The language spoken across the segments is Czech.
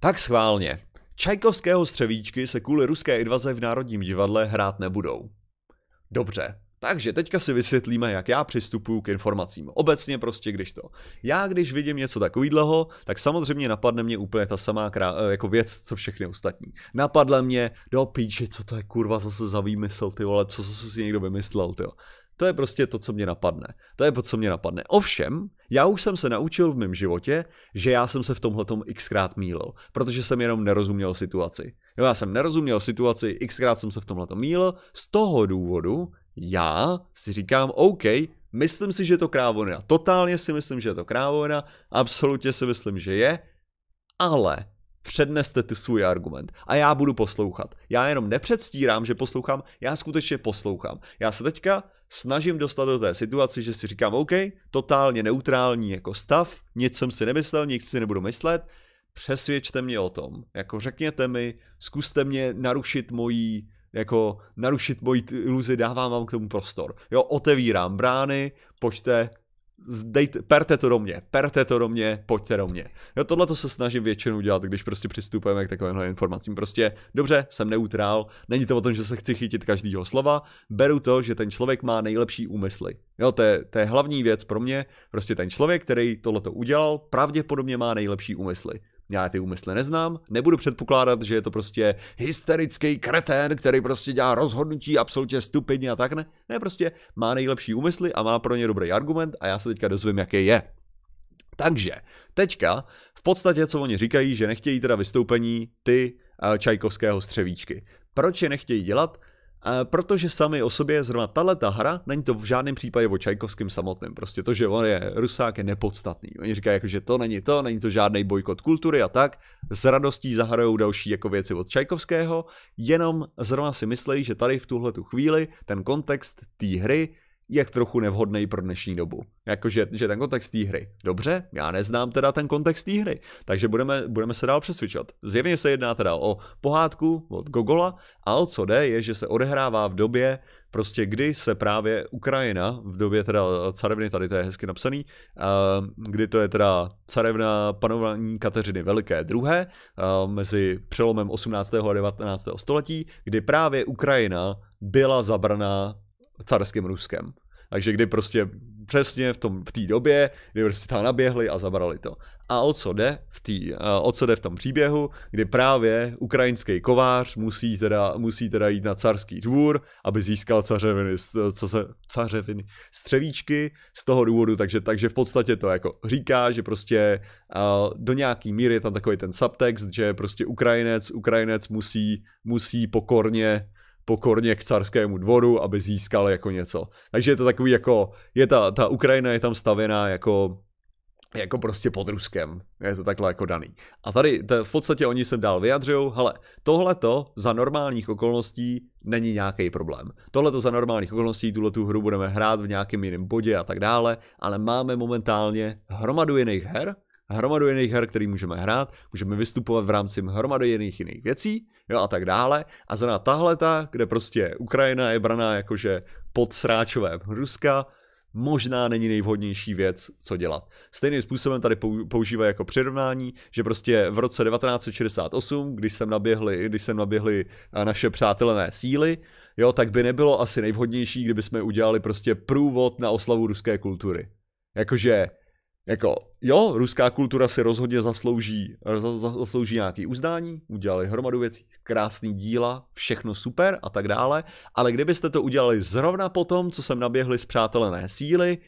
Tak schválně. Čajkovského střevíčky se kvůli ruské invaze v Národním divadle hrát nebudou. Dobře, takže teďka si vysvětlíme, jak já přistupuju k informacím. Obecně prostě, když to. Já, když vidím něco takového, tak samozřejmě napadne mě úplně ta samá krá, eh, jako věc, co všechny ostatní. Napadla mě, do píči, co to je kurva zase za výmysl, ty vole, co zase si někdo vymyslel, ty to je prostě to, co mě napadne. To je to, co mě napadne. Ovšem, já už jsem se naučil v mém životě, že já jsem se v tomhle tom xkrát mílil, protože jsem jenom nerozuměl situaci. Jo, já jsem nerozuměl situaci, xkrát jsem se v tom mílil, z toho důvodu, já si říkám, OK, myslím si, že je to krávona. Totálně si myslím, že je to krávona, absolutně si myslím, že je, ale předneste tu svůj argument a já budu poslouchat. Já jenom nepředstírám, že poslouchám, já skutečně poslouchám. Já se teďka snažím dostat do té situace, že si říkám, OK, totálně neutrální jako stav, nic jsem si nemyslel, nic si nebudu myslet, přesvědčte mě o tom. Jako řekněte mi, zkuste mě narušit mojí jako narušit moji iluzi, dávám vám k tomu prostor. Jo, otevírám brány, pojďte, dejte, perte to do mě, perte to do mě, pojďte do mě. Jo, tohle to se snažím většinou dělat, když prostě přistupujeme k takovýmhle informacím. Prostě, dobře, jsem neutrál, není to o tom, že se chci chytit každýho slova, beru to, že ten člověk má nejlepší úmysly. Jo, to je, to je hlavní věc pro mě, prostě ten člověk, který tohle to udělal, pravděpodobně má nejlepší úmysly já ty úmysly neznám, nebudu předpokládat, že je to prostě hysterický kretén, který prostě dělá rozhodnutí absolutně stupidně a tak ne. Ne, prostě má nejlepší úmysly a má pro ně dobrý argument a já se teďka dozvím, jaký je. Takže teďka v podstatě, co oni říkají, že nechtějí teda vystoupení ty eh, Čajkovského střevíčky. Proč je nechtějí dělat? protože sami o sobě zrovna tahle ta hra, není to v žádném případě o Čajkovském samotném. Prostě to, že on je rusák, je nepodstatný. Oni říkají, jako, že to není to, není to žádný bojkot kultury a tak. S radostí zahrajou další jako věci od Čajkovského, jenom zrovna si myslí, že tady v tuhle tu chvíli ten kontext té hry je trochu nevhodný pro dnešní dobu. Jakože že ten kontext té hry. Dobře, já neznám teda ten kontext té hry, takže budeme, budeme se dál přesvědčovat. Zjevně se jedná teda o pohádku od Gogola, a o co jde, je, že se odehrává v době, prostě kdy se právě Ukrajina, v době teda carevny, tady to je hezky napsaný, eh, kdy to je teda carevna panování Kateřiny Veliké druhé, eh, mezi přelomem 18. a 19. století, kdy právě Ukrajina byla zabraná carským Ruskem. Takže kdy prostě přesně v té v té době, kdy prostě tam naběhli a zabrali to. A o co jde v tý, o co jde v tom příběhu, kdy právě ukrajinský kovář musí teda, musí teda jít na carský dvůr, aby získal cařeviny, caře, cařeviny střevíčky z toho důvodu, takže, takže v podstatě to jako říká, že prostě do nějaký míry je tam takový ten subtext, že prostě Ukrajinec, Ukrajinec musí, musí pokorně pokorně k carskému dvoru, aby získal jako něco. Takže je to takový jako, je ta, ta Ukrajina je tam stavěná jako jako prostě pod Ruskem. Je to takhle jako daný. A tady to, v podstatě oni se dál vyjadřují, hele, tohle to za normálních okolností není nějaký problém. Tohle to za normálních okolností, tuhle tu hru budeme hrát v nějakém jiném bodě a tak dále, ale máme momentálně hromadu jiných her, hromadu jiných her, který můžeme hrát, můžeme vystupovat v rámci hromady jiných jiných věcí, jo a tak dále. A zrovna tahle ta, kde prostě Ukrajina je braná jakože pod sráčovém Ruska, možná není nejvhodnější věc, co dělat. Stejným způsobem tady používají jako přirovnání, že prostě v roce 1968, když sem naběhli, když sem naběhli eh, naše přátelené síly, jo, tak by nebylo asi nejvhodnější, kdyby jsme udělali prostě průvod na oslavu ruské kultury. Jakože jako, jo, ruská kultura si rozhodně zaslouží, zaslouží nějaký uznání, udělali hromadu věcí, krásný díla, všechno super a tak dále, ale kdybyste to udělali zrovna po tom, co jsem naběhli s přátelé síly,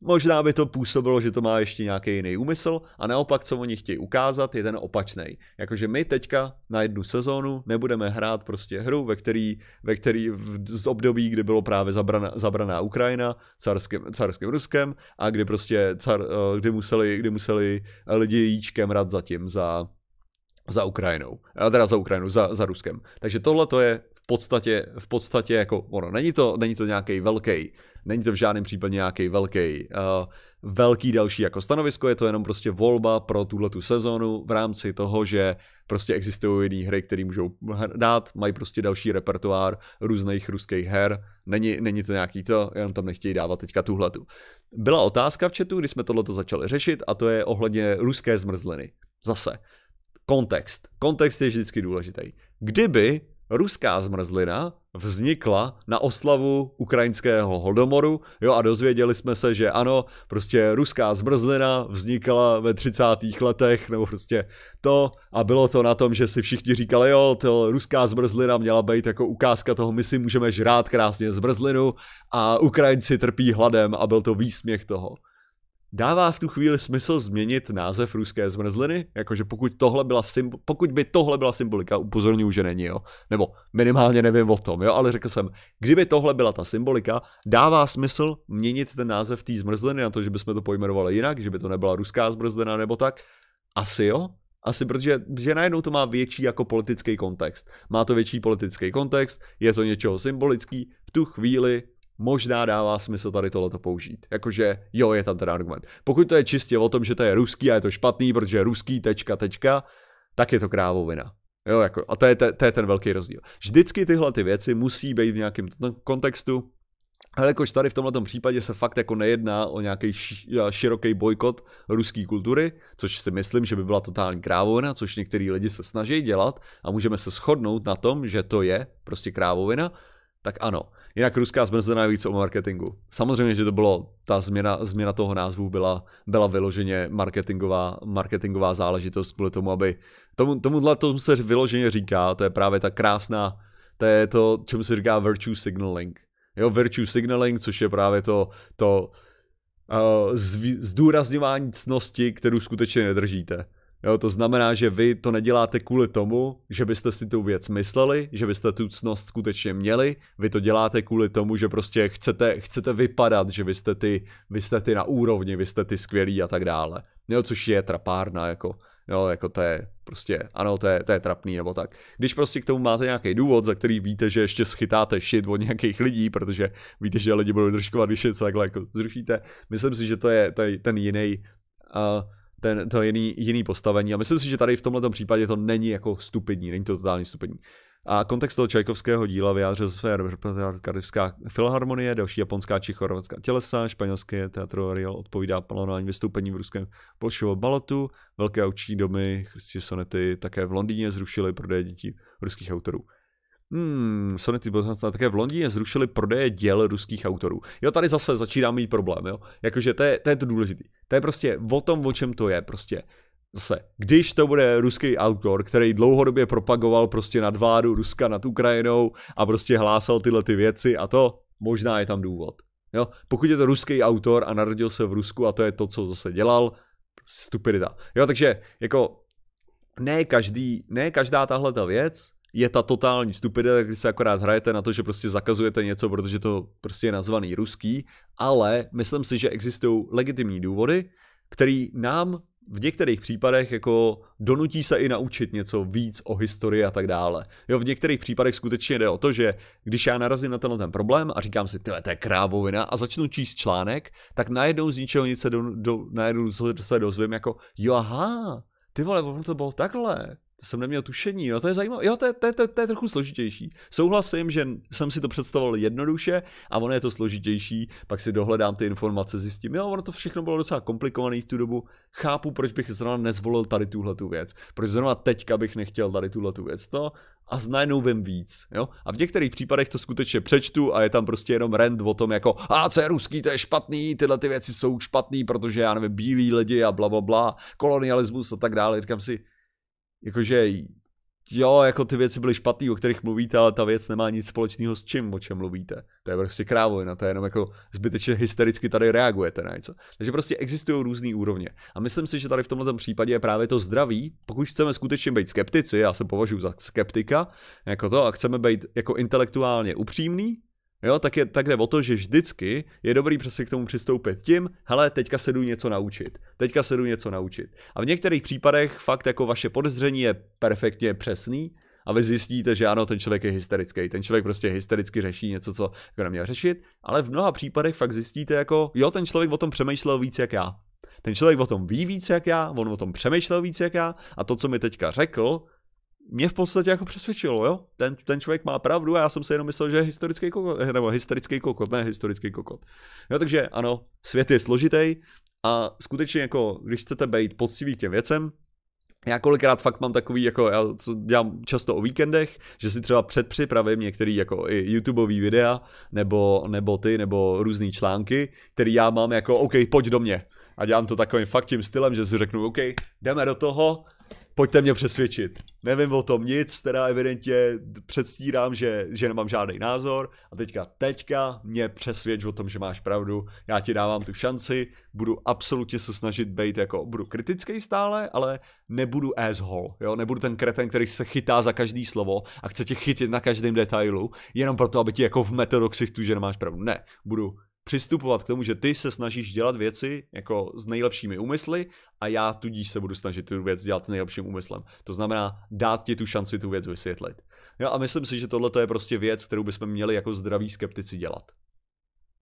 Možná by to působilo, že to má ještě nějaký jiný úmysl a naopak, co oni chtějí ukázat, je ten opačný. Jakože my teďka na jednu sezónu nebudeme hrát prostě hru, ve který, ve který v, z období, kdy bylo právě zabrana, zabraná Ukrajina carským, carským Ruskem a kdy prostě car, eh, kdy museli, kdy museli lidi jíčkem rad zatím za, za Ukrajinou, teda za Ukrajinu, za, za Ruskem. Takže tohle to je v podstatě, v podstatě jako ono, není to, není to nějaký velký Není to v žádném případě nějaký velký, uh, velký další jako stanovisko, je to jenom prostě volba pro tuhle tu sezónu v rámci toho, že prostě existují jiné hry, které můžou dát, mají prostě další repertoár různých ruských her, není, není to nějaký to, jenom tam nechtějí dávat teďka tuhletu. Byla otázka v chatu, když jsme tohleto začali řešit a to je ohledně ruské zmrzliny. Zase, kontext. Kontext je vždycky důležitý. Kdyby ruská zmrzlina vznikla na oslavu ukrajinského hodomoru, jo a dozvěděli jsme se, že ano, prostě ruská zmrzlina vznikla ve 30. letech, nebo prostě to a bylo to na tom, že si všichni říkali, jo, to ruská zmrzlina měla být jako ukázka toho, my si můžeme žrát krásně zmrzlinu a Ukrajinci trpí hladem a byl to výsměch toho. Dává v tu chvíli smysl změnit název ruské zmrzliny? Jakože pokud, tohle byla pokud by tohle byla symbolika, upozorňuji, že není, jo. Nebo minimálně nevím o tom, jo, ale řekl jsem, kdyby tohle byla ta symbolika, dává smysl měnit ten název té zmrzliny na to, že bychom to pojmenovali jinak, že by to nebyla ruská zmrzlina nebo tak? Asi jo, asi protože že najednou to má větší jako politický kontext. Má to větší politický kontext, je to něčeho symbolický, v tu chvíli možná dává smysl tady tohleto použít. Jakože jo, je tam ten argument. Pokud to je čistě o tom, že to je ruský a je to špatný, protože ruský tečka tečka, tak je to krávovina. Jo, jako, a to je, to, to je ten velký rozdíl. Vždycky tyhle ty věci musí být v nějakém kontextu, ale jakož tady v tomto případě se fakt jako nejedná o nějaký široký bojkot ruské kultury, což si myslím, že by byla totální krávovina, což některý lidi se snaží dělat a můžeme se shodnout na tom, že to je prostě krávovina, tak ano. Jinak ruská zmrzlina je víc o marketingu. Samozřejmě, že to bylo, ta změna, změna toho názvu byla, byla vyloženě marketingová, marketingová záležitost kvůli tomu, aby tomu, tomuhle tomu se vyloženě říká, to je právě ta krásná, to je to, čemu se říká virtue signaling. Jo, virtue signaling, což je právě to, to uh, zdůrazňování cnosti, kterou skutečně nedržíte. Jo, to znamená, že vy to neděláte kvůli tomu, že byste si tu věc mysleli, že byste tu cnost skutečně měli, vy to děláte kvůli tomu, že prostě chcete, chcete vypadat, že vy jste, ty, vy jste ty na úrovni, vy jste ty skvělí a tak dále. Jo, což je trapárna, jako, jo, jako to je prostě, ano, to je, to je trapný nebo tak. Když prostě k tomu máte nějaký důvod, za který víte, že ještě schytáte šit od nějakých lidí, protože víte, že lidi budou držkovat, když co takhle jako zrušíte, myslím si, že to je, to je ten jiný uh, ten, to jiný, jiný postavení. A myslím si, že tady v tomto případě to není jako stupidní, není to totální stupidní. A kontext toho čajkovského díla vyjádřil své reprezentativská filharmonie, další japonská či chorvatská tělesa, španělské teatro Ariel odpovídá plánování vystoupení v ruském Bolšovo balotu, velké učí domy, Christie sonety také v Londýně zrušily prodej dětí ruských autorů. Hmm, Sony ty také v Londýně zrušili prodeje děl ruských autorů. Jo, tady zase začíná mít problém, jo. Jakože to je, to je to důležitý. To je prostě o tom, o čem to je, prostě. Zase, když to bude ruský autor, který dlouhodobě propagoval prostě vládu Ruska nad Ukrajinou a prostě hlásal tyhle ty věci a to, možná je tam důvod. Jo, pokud je to ruský autor a narodil se v Rusku a to je to, co zase dělal, stupidita. Jo, takže jako ne, každý, ne každá tahle ta věc je ta totální stupida, kdy se akorát hrajete na to, že prostě zakazujete něco, protože to prostě je nazvaný ruský, ale myslím si, že existují legitimní důvody, který nám v některých případech jako donutí se i naučit něco víc o historii a tak dále. Jo, v některých případech skutečně jde o to, že když já narazím na tenhle ten problém a říkám si, tyhle, to je krávovina a začnu číst článek, tak najednou z ničeho nic se, do, do, najednou se dozvím jako, jo aha, ty vole, ono to bylo takhle. To jsem neměl tušení, no to je zajímavé. Jo, to je, to, je, to, je, to je trochu složitější. Souhlasím, že jsem si to představoval jednoduše a ono je to složitější, pak si dohledám ty informace, zjistím, jo, ono to všechno bylo docela komplikované v tu dobu. Chápu, proč bych zrovna nezvolil tady tuhle tu věc. Proč zrovna teďka bych nechtěl tady tuhle tu věc. To no a najednou vím víc. Jo? A v některých případech to skutečně přečtu a je tam prostě jenom rend o tom jako a co je ruský, to je špatný, tyhle ty věci jsou špatný, protože já nevím, bílí lidi a bla, bla, bla kolonialismus a tak dále. Říkám si, jakože jo, jako ty věci byly špatné, o kterých mluvíte, ale ta věc nemá nic společného s čím, o čem mluvíte. To je prostě na to je jenom jako zbytečně hystericky tady reagujete na něco. Takže prostě existují různé úrovně. A myslím si, že tady v tomto případě je právě to zdraví, pokud chceme skutečně být skeptici, já se považuji za skeptika, jako to, a chceme být jako intelektuálně upřímný, Jo, tak, je, tak jde o to, že vždycky je dobrý přesně k tomu přistoupit tím, hele, teďka se jdu něco naučit, teďka se jdu něco naučit. A v některých případech fakt jako vaše podezření je perfektně přesný, a vy zjistíte, že ano, ten člověk je hysterický, ten člověk prostě hystericky řeší něco, co jako neměl řešit, ale v mnoha případech fakt zjistíte jako, jo, ten člověk o tom přemýšlel víc jak já. Ten člověk o tom ví víc jak já, on o tom přemýšlel víc jak já a to, co mi teďka řekl, mě v podstatě jako přesvědčilo, jo. Ten, ten člověk má pravdu a já jsem si jenom myslel, že je historický kokot, eh, nebo historický kokot, ne historický kokot. No takže ano, svět je složitý a skutečně jako, když chcete být poctivý těm věcem, já kolikrát fakt mám takový, jako já co dělám často o víkendech, že si třeba předpřipravím některý jako i YouTubeový videa, nebo, nebo ty, nebo různé články, který já mám jako, OK, pojď do mě. A dělám to takovým fakt tím stylem, že si řeknu, OK, jdeme do toho, pojďte mě přesvědčit. Nevím o tom nic, teda evidentně předstírám, že, že nemám žádný názor a teďka, teďka mě přesvědč o tom, že máš pravdu, já ti dávám tu šanci, budu absolutně se snažit být jako, budu kritický stále, ale nebudu asshole, jo, nebudu ten kreten, který se chytá za každý slovo a chce tě chytit na každém detailu, jenom proto, aby ti jako v metodoxích ksichtu, že nemáš pravdu. Ne, budu přistupovat k tomu, že ty se snažíš dělat věci jako s nejlepšími úmysly a já tudíž se budu snažit tu věc dělat s nejlepším úmyslem. To znamená dát ti tu šanci tu věc vysvětlit. Jo, a myslím si, že tohle je prostě věc, kterou bychom měli jako zdraví skeptici dělat.